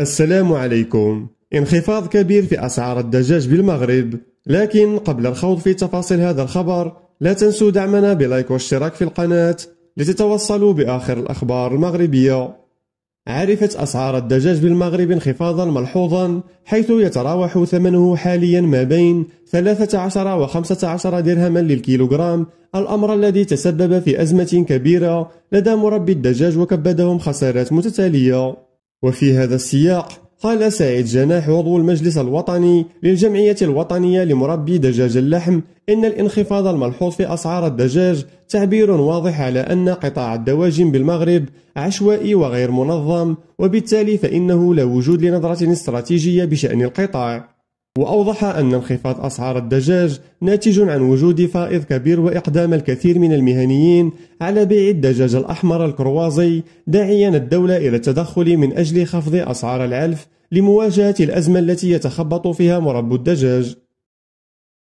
السلام عليكم انخفاض كبير في أسعار الدجاج بالمغرب لكن قبل الخوض في تفاصيل هذا الخبر لا تنسوا دعمنا بلايك واشتراك في القناة لتتوصلوا بآخر الأخبار المغربية عرفت أسعار الدجاج بالمغرب انخفاضا ملحوظا حيث يتراوح ثمنه حاليا ما بين 13 و 15 درهما للكيلوغرام الأمر الذي تسبب في أزمة كبيرة لدى مربي الدجاج وكبدهم خسارات متتالية وفي هذا السياق قال سعيد جناح عضو المجلس الوطني للجمعية الوطنية لمربي دجاج اللحم إن الانخفاض الملحوظ في أسعار الدجاج تعبير واضح على أن قطاع الدواجن بالمغرب عشوائي وغير منظم وبالتالي فإنه لا وجود لنظرة استراتيجية بشأن القطاع وأوضح أن انخفاض أسعار الدجاج ناتج عن وجود فائض كبير وإقدام الكثير من المهنيين على بيع الدجاج الأحمر الكروازي داعيا الدولة إلى التدخل من أجل خفض أسعار العلف لمواجهة الأزمة التي يتخبط فيها مربو الدجاج